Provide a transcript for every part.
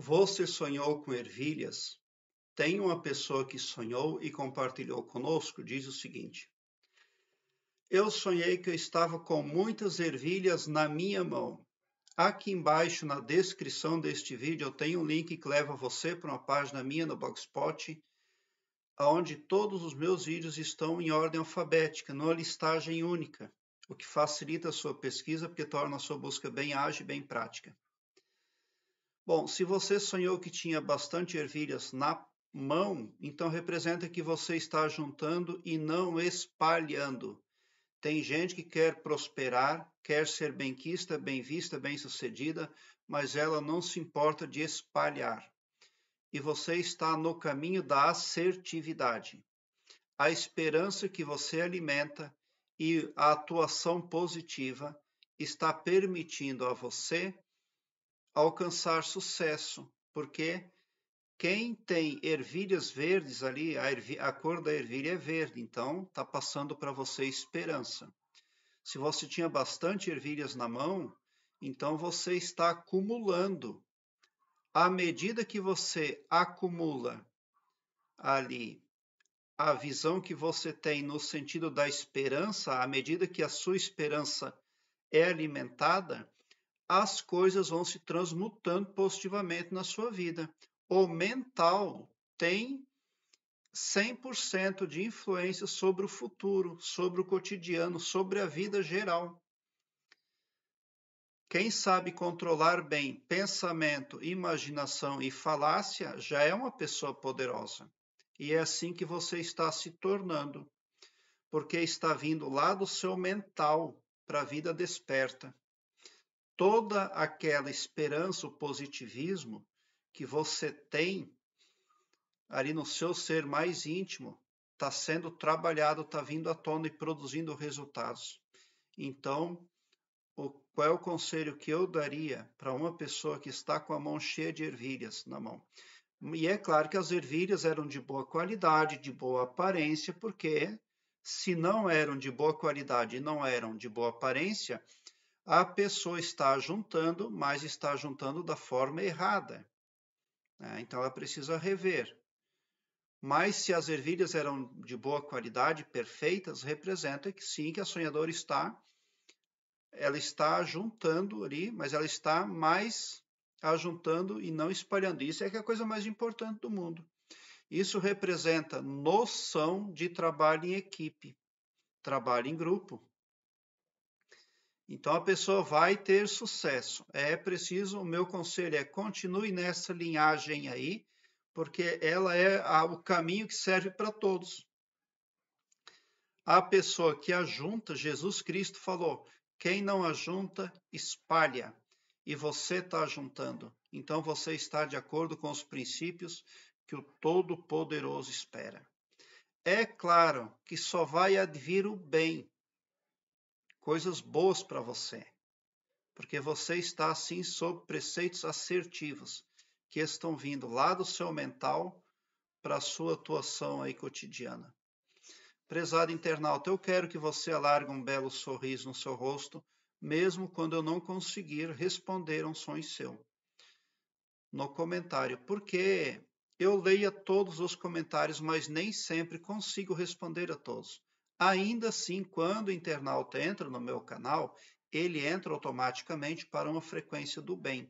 Você sonhou com ervilhas? Tem uma pessoa que sonhou e compartilhou conosco, diz o seguinte: Eu sonhei que eu estava com muitas ervilhas na minha mão. Aqui embaixo na descrição deste vídeo eu tenho um link que leva você para uma página minha no Blogspot, onde todos os meus vídeos estão em ordem alfabética, numa listagem única, o que facilita a sua pesquisa porque torna a sua busca bem ágil e bem prática. Bom, se você sonhou que tinha bastante ervilhas na mão, então representa que você está juntando e não espalhando. Tem gente que quer prosperar, quer ser bem bem-quista, bem vista, bem sucedida, mas ela não se importa de espalhar. E você está no caminho da assertividade. A esperança que você alimenta e a atuação positiva está permitindo a você alcançar sucesso, porque quem tem ervilhas verdes ali, a, a cor da ervilha é verde, então está passando para você esperança. Se você tinha bastante ervilhas na mão, então você está acumulando. À medida que você acumula ali a visão que você tem no sentido da esperança, à medida que a sua esperança é alimentada, as coisas vão se transmutando positivamente na sua vida. O mental tem 100% de influência sobre o futuro, sobre o cotidiano, sobre a vida geral. Quem sabe controlar bem pensamento, imaginação e falácia já é uma pessoa poderosa. E é assim que você está se tornando, porque está vindo lá do seu mental para a vida desperta toda aquela esperança, o positivismo que você tem ali no seu ser mais íntimo está sendo trabalhado, está vindo à tona e produzindo resultados. Então, o, qual é o conselho que eu daria para uma pessoa que está com a mão cheia de ervilhas na mão? E é claro que as ervilhas eram de boa qualidade, de boa aparência, porque se não eram de boa qualidade e não eram de boa aparência, a pessoa está juntando, mas está juntando da forma errada. Né? Então ela precisa rever. Mas se as ervilhas eram de boa qualidade, perfeitas, representa que sim, que a sonhadora está, ela está juntando ali, mas ela está mais ajuntando e não espalhando. Isso é que é a coisa mais importante do mundo. Isso representa noção de trabalho em equipe, trabalho em grupo. Então a pessoa vai ter sucesso. É preciso, o meu conselho é continue nessa linhagem aí, porque ela é a, o caminho que serve para todos. A pessoa que ajunta, Jesus Cristo falou: quem não ajunta, espalha. E você está ajuntando. Então você está de acordo com os princípios que o Todo-Poderoso espera. É claro que só vai advir o bem coisas boas para você, porque você está assim sob preceitos assertivos que estão vindo lá do seu mental para a sua atuação aí cotidiana. Prezado internauta, eu quero que você alargue um belo sorriso no seu rosto, mesmo quando eu não conseguir responder a um sonho seu. No comentário, porque eu leio todos os comentários, mas nem sempre consigo responder a todos. Ainda assim, quando o internauta entra no meu canal, ele entra automaticamente para uma frequência do bem.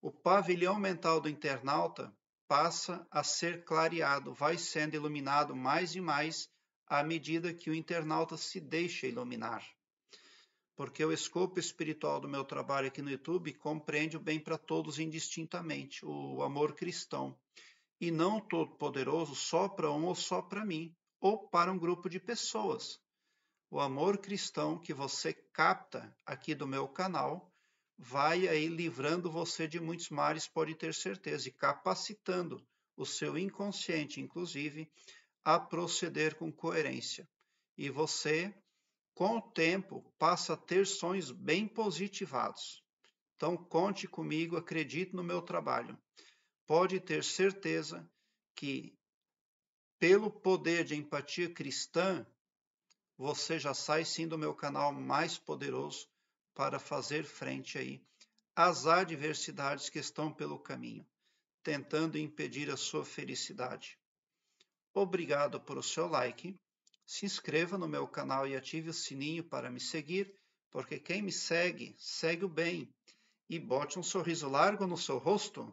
O pavilhão mental do internauta passa a ser clareado, vai sendo iluminado mais e mais à medida que o internauta se deixa iluminar. Porque o escopo espiritual do meu trabalho aqui no YouTube compreende o bem para todos indistintamente, o amor cristão. E não todo poderoso só para um ou só para mim, ou para um grupo de pessoas. O amor cristão que você capta aqui do meu canal vai aí livrando você de muitos males, pode ter certeza, e capacitando o seu inconsciente, inclusive, a proceder com coerência. E você, com o tempo, passa a ter sonhos bem positivados. Então, conte comigo, acredite no meu trabalho. Pode ter certeza que pelo poder de empatia cristã, você já sai sim do meu canal mais poderoso para fazer frente aí às adversidades que estão pelo caminho, tentando impedir a sua felicidade. Obrigado por seu like. Se inscreva no meu canal e ative o sininho para me seguir, porque quem me segue, segue o bem. E bote um sorriso largo no seu rosto